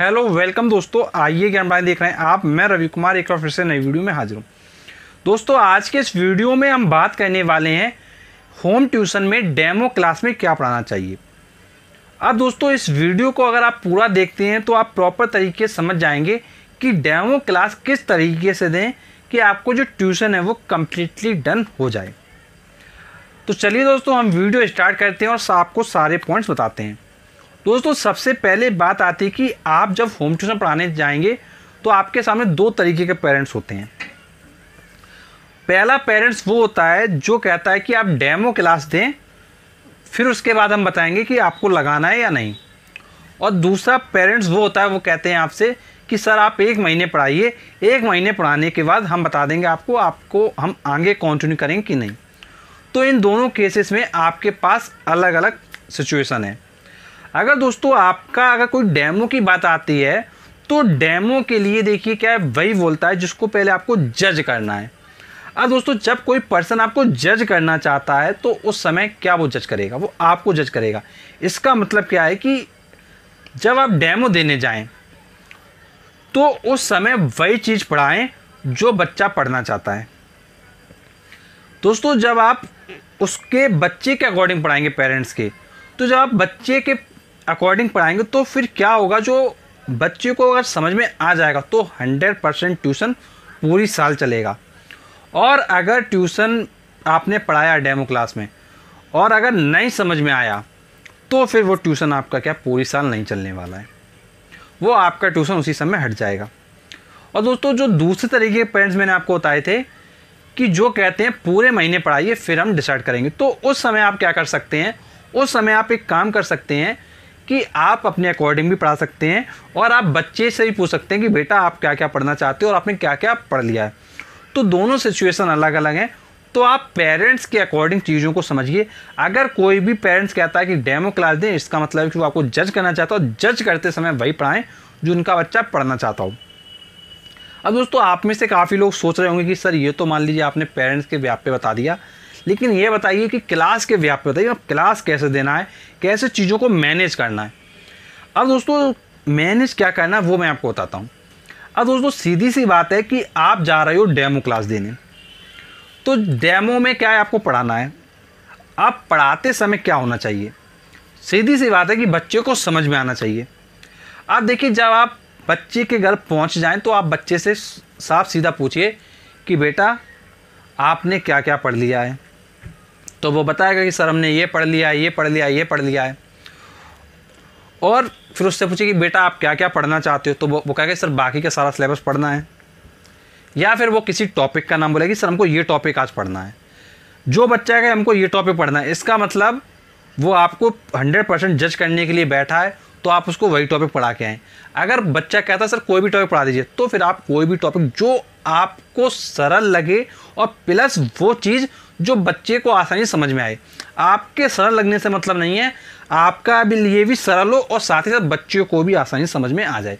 hello welcome दोस्तों आइए ज्ञान बातें देख रहे हैं आप मैं रवि कुमार एक बार फिर से नई वीडियो में हाजिर हूँ दोस्तों आज के इस वीडियो में हम बात करने वाले हैं होम ट्यूशन में डेमो क्लास में क्या पढ़ाना चाहिए अब दोस्तों इस वीडियो को अगर आप पूरा देखते हैं तो आप प्रॉपर तरीके से समझ जाएंगे कि डेमो क्लास किस तरीके से दें कि आपको जो ट्यूशन है वो कम्प्लीटली डन हो जाए तो चलिए दोस्तों हम वीडियो स्टार्ट करते हैं और आपको सारे पॉइंट्स बताते हैं दोस्तों सबसे पहले बात आती है कि आप जब होम ट्यूशन पढ़ाने जाएंगे तो आपके सामने दो तरीके के पेरेंट्स होते हैं पहला पेरेंट्स वो होता है जो कहता है कि आप डेमो क्लास दें फिर उसके बाद हम बताएंगे कि आपको लगाना है या नहीं और दूसरा पेरेंट्स वो होता है वो कहते हैं आपसे कि सर आप एक महीने पढ़ाइए एक महीने पढ़ाने के बाद हम बता देंगे आपको आपको हम आगे कंटिन्यू करेंगे कि नहीं तो इन दोनों केसेस में आपके पास अलग अलग सिचुएशन है अगर दोस्तों आपका अगर कोई डेमो की बात आती है तो डेमो के लिए देखिए क्या है वही बोलता है जिसको पहले आपको जज करना है अब दोस्तों जब कोई पर्सन आपको जज करना चाहता है तो उस समय क्या वो जज करेगा वो आपको जज करेगा इसका मतलब क्या है कि जब आप डेमो देने जाएं तो उस समय वही चीज़ पढ़ाएं जो बच्चा पढ़ना चाहता है दोस्तों जब आप उसके बच्चे के अकॉर्डिंग पढ़ाएंगे पेरेंट्स के तो जब आप बच्चे के अकॉर्डिंग पढ़ाएंगे तो फिर क्या होगा जो बच्चे को अगर समझ में आ जाएगा तो हंड्रेड परसेंट ट्यूशन पूरी साल चलेगा और अगर ट्यूशन आपने पढ़ाया डेमो क्लास में और अगर नहीं समझ में आया तो फिर वो ट्यूशन आपका क्या पूरी साल नहीं चलने वाला है वो आपका ट्यूशन उसी समय हट जाएगा और दोस्तों जो दूसरे तरीके के पेरेंट्स मैंने आपको बताए थे कि जो कहते हैं पूरे महीने पढ़ाइए फिर हम डिसाइड करेंगे तो उस समय आप क्या कर सकते हैं उस समय आप एक काम कर सकते हैं कि आप अपने अकॉर्डिंग भी पढ़ा सकते हैं और आप बच्चे से भी पूछ सकते हैं कि बेटा आप क्या क्या पढ़ना चाहते हो और आपने क्या क्या पढ़ लिया है तो दोनों सिचुएशन अलग अलग हैं तो आप पेरेंट्स के अकॉर्डिंग चीज़ों को समझिए अगर कोई भी पेरेंट्स कहता है कि डेमो क्लास दें इसका मतलब है कि वो आपको जज करना चाहता हो जज करते समय वही पढ़ाएं जो उनका बच्चा पढ़ना चाहता हो अब दोस्तों आप में से काफ़ी लोग सोच रहे होंगे कि सर ये तो मान लीजिए आपने पेरेंट्स के व्याप पे बता दिया लेकिन ये बताइए कि क्लास के व्याप बताइए आप क्लास कैसे देना है कैसे चीज़ों को मैनेज करना है अब दोस्तों मैनेज क्या करना है वो मैं आपको बताता हूँ अब दोस्तों सीधी सी बात है कि आप जा रहे हो डेमो क्लास देने तो डेमो में क्या है आपको पढ़ाना है आप पढ़ाते समय क्या होना चाहिए सीधी सी बात है कि बच्चे को समझ में आना चाहिए आप देखिए जब आप बच्चे के घर पहुंच जाएं तो आप बच्चे से साफ सीधा पूछिए कि बेटा आपने क्या क्या पढ़ लिया है तो वो बताएगा कि सर हमने ये पढ़ लिया ये पढ़ लिया ये पढ़ लिया है और फिर उससे पूछे कि बेटा आप क्या क्या पढ़ना चाहते हो तो वो वो कहेगा सर बाकी का सारा सिलेबस पढ़ना है या फिर वो किसी टॉपिक का नाम बोलेगी सर हमको ये टॉपिक आज पढ़ना है जो बच्चा है हमको ये टॉपिक पढ़ना है इसका मतलब वो आपको हंड्रेड परसेंट जज करने के लिए बैठा है तो आप उसको वही टॉपिक पढ़ा के आएँ अगर बच्चा कहता है सर कोई भी टॉपिक पढ़ा दीजिए तो फिर आप कोई भी टॉपिक जो आपको सरल लगे और प्लस वो चीज़ जो बच्चे को आसानी समझ में आए आपके सरल लगने से मतलब नहीं है आपका भी लिए भी सरल हो और साथ ही साथ बच्चों को भी आसानी समझ में आ जाए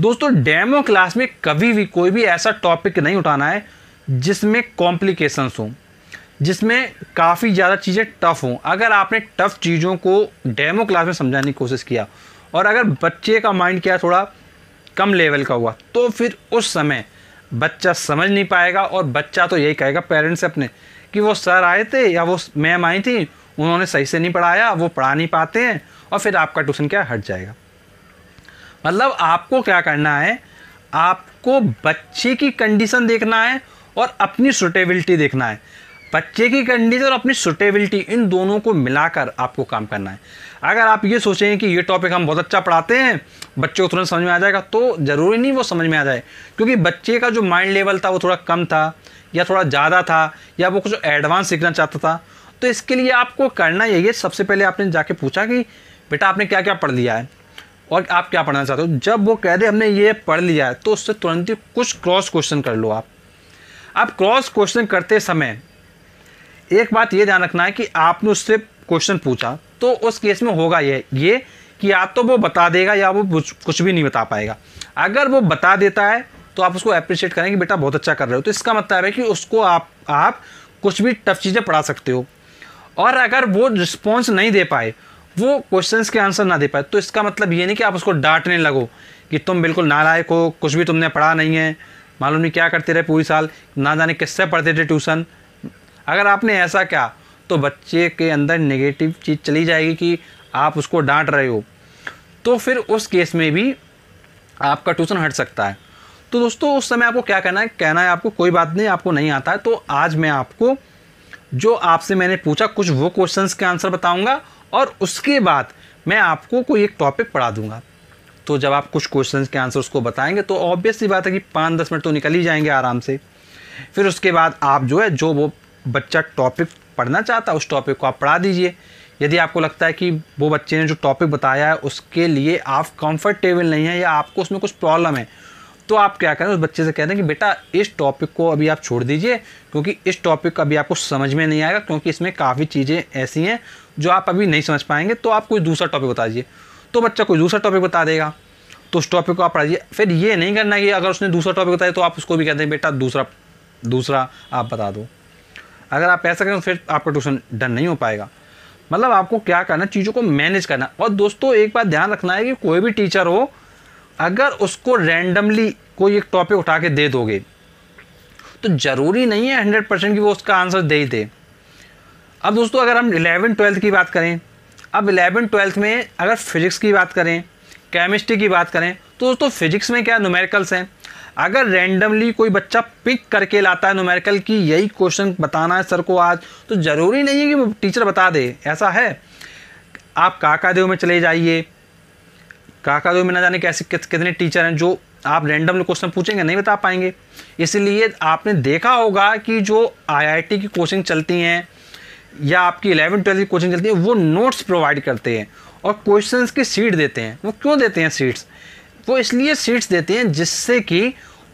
दोस्तों डेमो क्लास में कभी भी कोई भी ऐसा टॉपिक नहीं उठाना है जिसमें कॉम्प्लिकेशंस हों जिसमें काफ़ी ज़्यादा चीज़ें टफ़ हों अगर आपने टफ़ चीज़ों को डेमो क्लास में समझाने की कोशिश किया और अगर बच्चे का माइंड क्या थोड़ा कम लेवल का हुआ तो फिर उस समय बच्चा समझ नहीं पाएगा और बच्चा तो यही कहेगा पेरेंट्स अपने कि वो सर आए थे या वो मैम आई थी उन्होंने सही से नहीं पढ़ाया वो पढ़ा नहीं पाते हैं और फिर आपका ट्यूशन क्या हट जाएगा मतलब आपको क्या करना है आपको बच्चे की कंडीशन देखना है और अपनी सुटेबिलिटी देखना है बच्चे की कंडीशन और अपनी सुटेबिलिटी इन दोनों को मिलाकर आपको काम करना है अगर आप ये सोचेंगे कि ये टॉपिक हम बहुत अच्छा पढ़ाते हैं बच्चे को तुरंत समझ में आ जाएगा तो ज़रूरी नहीं वो समझ में आ जाए क्योंकि बच्चे का जो माइंड लेवल था वो थोड़ा कम था या थोड़ा ज़्यादा था या वो कुछ एडवांस सीखना चाहता था तो इसके लिए आपको करना यही है सबसे पहले आपने जाके पूछा कि बेटा आपने क्या क्या पढ़ लिया है और आप क्या पढ़ना चाहते हो जब वो कह दे हमने ये पढ़ लिया है तो उससे तुरंत ही कुछ क्रॉस क्वेश्चन कर लो आप अब क्रॉस क्वेश्चन करते समय एक बात ये ध्यान रखना है कि आपने उससे क्वेश्चन पूछा तो उस केस में होगा ये ये कि या तो वो बता देगा या वो कुछ भी नहीं बता पाएगा अगर वो बता देता है तो आप उसको अप्रिशिएट करेंगे बेटा बहुत अच्छा कर रहे हो तो इसका मतलब है कि उसको आप आप कुछ भी टफ चीज़ें पढ़ा सकते हो और अगर वो रिस्पॉन्स नहीं दे पाए वो क्वेश्चन के आंसर ना दे पाए तो इसका मतलब ये नहीं कि आप उसको डांटने लगो कि तुम बिल्कुल नालायक हो कुछ भी तुमने पढ़ा नहीं है मालूम नहीं क्या करते रहे पूरी साल ना जाने किससे पढ़ते थे ट्यूशन अगर आपने ऐसा किया तो बच्चे के अंदर नेगेटिव चीज़ चली जाएगी कि आप उसको डांट रहे हो तो फिर उस केस में भी आपका ट्यूशन हट सकता है तो दोस्तों उस समय आपको क्या कहना है कहना है आपको कोई बात नहीं आपको नहीं आता है तो आज मैं आपको जो आपसे मैंने पूछा कुछ वो क्वेश्चंस के आंसर बताऊंगा और उसके बाद मैं आपको कोई एक टॉपिक पढ़ा दूंगा तो जब आप कुछ क्वेश्चन के आंसर उसको बताएंगे तो ऑब्वियसली बात है कि पाँच दस मिनट तो निकल ही जाएंगे आराम से फिर उसके बाद आप जो है जो वो बच्चा टॉपिक पढ़ना चाहता है उस टॉपिक को आप पढ़ा दीजिए यदि आपको लगता है कि वो बच्चे ने जो टॉपिक बताया है उसके लिए आप कंफर्टेबल नहीं है या आपको उसमें कुछ प्रॉब्लम है तो आप क्या करें उस बच्चे से कह दें कि बेटा इस टॉपिक को अभी आप छोड़ दीजिए क्योंकि इस टॉपिक का अभी आपको समझ में नहीं आएगा क्योंकि इसमें काफ़ी चीज़ें ऐसी हैं जो आप अभी नहीं समझ पाएंगे तो आप कोई दूसरा टॉपिक बता दीजिए तो बच्चा कोई दूसरा टॉपिक बता देगा तो उस टॉपिक को आप पढ़ाइए फिर ये नहीं करना कि अगर उसने दूसरा टॉपिक बताया तो आप उसको भी कह दें बेटा दूसरा दूसरा आप बता दो अगर आप ऐसा करें फिर आपका ट्यूशन डन नहीं हो पाएगा मतलब आपको क्या करना चीज़ों को मैनेज करना और दोस्तों एक बात ध्यान रखना है कि कोई भी टीचर हो अगर उसको रैंडमली कोई एक टॉपिक उठा के दे दोगे तो ज़रूरी नहीं है हंड्रेड परसेंट कि वो उसका आंसर दे ही दे अब दोस्तों अगर हम इलेवन ट्वेल्थ की बात करें अब इलेवन ट्वेल्थ में अगर फिज़िक्स की बात करें केमिस्ट्री की बात करें तो दोस्तों फिज़िक्स में क्या नुमेरिकल्स हैं अगर रैंडमली कोई बच्चा पिक करके लाता है नोमेरिकल की यही क्वेश्चन बताना है सर को आज तो ज़रूरी नहीं है कि टीचर बता दे ऐसा है आप काकादेव में चले जाइए काकादेव में ना जाने कैसे कितने टीचर हैं जो आप रैंडमली क्वेश्चन पूछेंगे नहीं बता पाएंगे इसलिए आपने देखा होगा कि जो आईआईटी की कोचिंग चलती हैं या आपकी इलेवन ट्वेल्थ की कोचिंग चलती है वो नोट्स प्रोवाइड करते हैं और क्वेश्चंस की सीट देते हैं वो क्यों देते हैं सीट्स वो इसलिए सीट्स देते हैं जिससे कि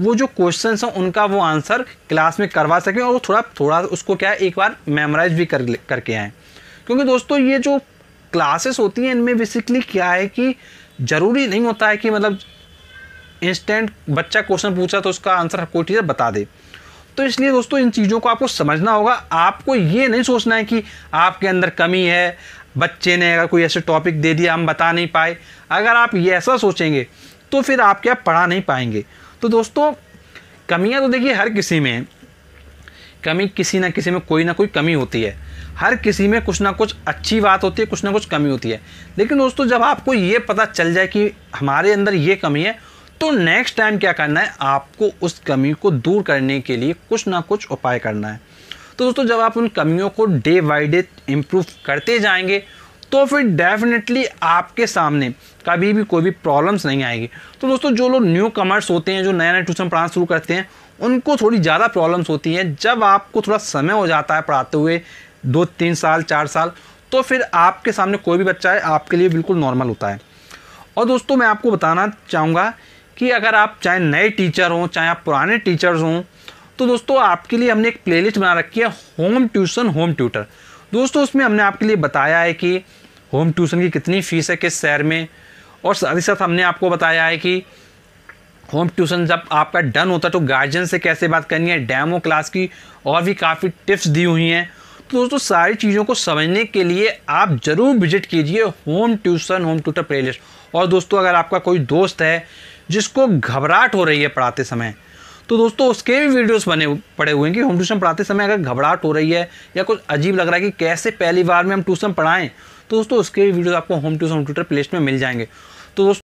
वो जो क्वेश्चन हैं उनका वो आंसर क्लास में करवा सकें और वो थोड़ा थोड़ा उसको क्या है एक बार मेमोराइज भी कर करके आएँ क्योंकि दोस्तों ये जो क्लासेस होती हैं इनमें बेसिकली क्या है कि ज़रूरी नहीं होता है कि मतलब इंस्टेंट बच्चा क्वेश्चन पूछा तो उसका आंसर कोई टीचर बता दे तो इसलिए दोस्तों इन चीज़ों को आपको समझना होगा आपको ये नहीं सोचना है कि आपके अंदर कमी है बच्चे ने अगर कोई ऐसे टॉपिक दे दिया हम बता नहीं पाए अगर आप ये ऐसा सोचेंगे तो फिर आप क्या पढ़ा नहीं पाएंगे तो दोस्तों कमियाँ तो देखिए हर किसी में कमी किसी ना किसी में कोई ना कोई कमी होती है हर किसी में कुछ ना कुछ अच्छी बात होती है कुछ ना कुछ कमी होती है लेकिन दोस्तों जब आपको ये पता चल जाए कि हमारे अंदर ये कमी है तो नेक्स्ट टाइम क्या करना है आपको उस कमी को दूर करने के लिए कुछ ना कुछ उपाय करना है तो दोस्तों जब आप उन कमियों को डे बाई डे इम्प्रूव करते जाएंगे तो फिर डेफिनेटली आपके सामने कभी भी कोई भी प्रॉब्लम्स नहीं आएगी तो दोस्तों जो लोग न्यू कमर्स होते हैं जो नया नए ट्यूशन पढ़ाना शुरू करते हैं उनको थोड़ी ज़्यादा प्रॉब्लम्स होती हैं जब आपको थोड़ा समय हो जाता है पढ़ाते हुए दो तीन साल चार साल तो फिर आपके सामने कोई भी बच्चा है आपके लिए बिल्कुल नॉर्मल होता है और दोस्तों मैं आपको बताना चाहूँगा कि अगर आप चाहे नए टीचर हों चाहे आप पुराने टीचर्स हों तो दोस्तों आपके लिए हमने एक प्लेलिस्ट बना रखी है होम ट्यूशन होम ट्यूटर दोस्तों उसमें हमने आपके लिए बताया है कि होम ट्यूशन की कितनी फ़ीस है किस शहर में और साथ ही साथ हमने आपको बताया है कि होम ट्यूशन जब आपका डन होता है तो गार्जियन से कैसे बात करनी है डैमो क्लास की और भी काफ़ी टिप्स दी हुई हैं तो दोस्तों सारी चीज़ों को समझने के लिए आप ज़रूर विजिट कीजिए home tuition home tutor play और दोस्तों अगर आपका कोई दोस्त है जिसको घबराहट हो रही है पढ़ाते समय तो दोस्तों उसके भी वीडियोस बने पड़े हुए हैं कि होम ट्यूशन पढ़ाते समय अगर घबराहट हो रही है या कुछ अजीब लग रहा है कि कैसे पहली बार में हम ट्यूशन पढ़ाएं तो दोस्तों उसके वीडियो आपको होम ट्यूशन ट्विटर प्लेस्ट में मिल जाएंगे तो दोस्तों